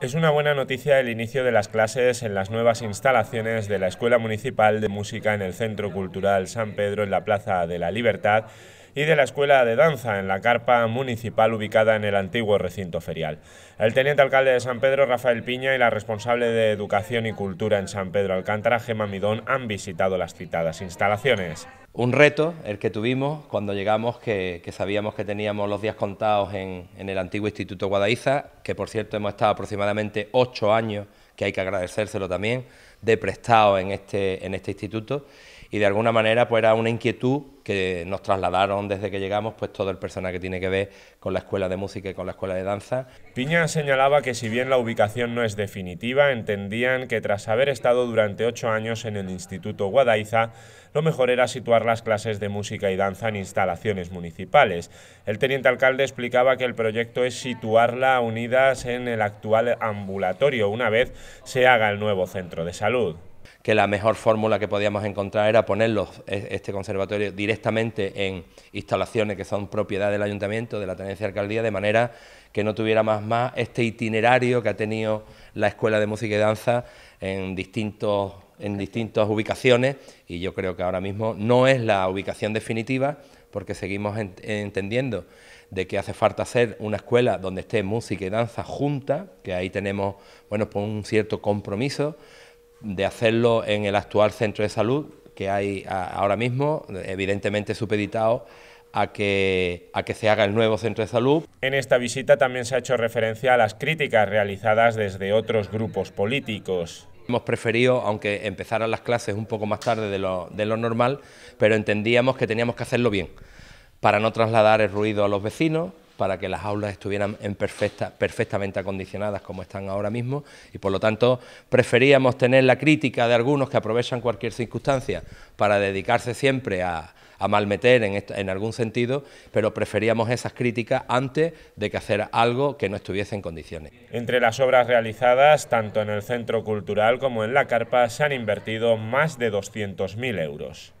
Es una buena noticia el inicio de las clases en las nuevas instalaciones de la Escuela Municipal de Música en el Centro Cultural San Pedro en la Plaza de la Libertad y de la Escuela de Danza en la carpa municipal ubicada en el antiguo recinto ferial. El teniente alcalde de San Pedro, Rafael Piña, y la responsable de Educación y Cultura en San Pedro Alcántara, Gema Midón, han visitado las citadas instalaciones. Un reto el que tuvimos cuando llegamos, que, sabíamos que teníamos los días contados en, el antiguo Instituto Guadaiza, que por cierto hemos estado aproximadamente ocho años, que hay que agradecérselo también, de prestado en este, este instituto y de alguna manera pues era una inquietud que nos trasladaron desde que llegamos pues todo el personal que tiene que ver con la escuela de música y con la escuela de danza. Piña señalaba que si bien la ubicación no es definitiva, entendían que tras haber estado durante ocho años en el Instituto Guadaiza, lo mejor era situar las clases de música y danza en instalaciones municipales. El teniente alcalde explicaba que el proyecto es situarla unidas en el actual ambulatorio una vez se haga el nuevo centro de salud que la mejor fórmula que podíamos encontrar era poner e, este conservatorio, directamente en instalaciones que son propiedad del ayuntamiento, de la tenencia de alcaldía, de manera que no tuviera más más este itinerario que ha tenido la Escuela de Música y Danza en distintos en distintas ubicaciones y yo creo que ahora mismo no es la ubicación definitiva porque seguimos entendiendo de que hace falta hacer una escuela donde esté música y danza junta, que ahí tenemos bueno, pues un cierto compromiso, de hacerlo en el actual centro de salud que hay ahora mismo, evidentemente supeditado a que, se haga el nuevo centro de salud. En esta visita también se ha hecho referencia a las críticas realizadas desde otros grupos políticos. Hemos preferido, aunque empezaran las clases un poco más tarde de lo normal, pero entendíamos que teníamos que hacerlo bien, para no trasladar el ruido a los vecinos, para que las aulas estuvieran perfectamente acondicionadas como están ahora mismo y por lo tanto preferíamos tener la crítica de algunos que aprovechan cualquier circunstancia para dedicarse siempre a, malmeter en, en algún sentido, pero preferíamos esas críticas antes de que hacer algo que no estuviese en condiciones. Entre las obras realizadas, tanto en el Centro Cultural como en la Carpa, se han invertido más de 200.000 euros.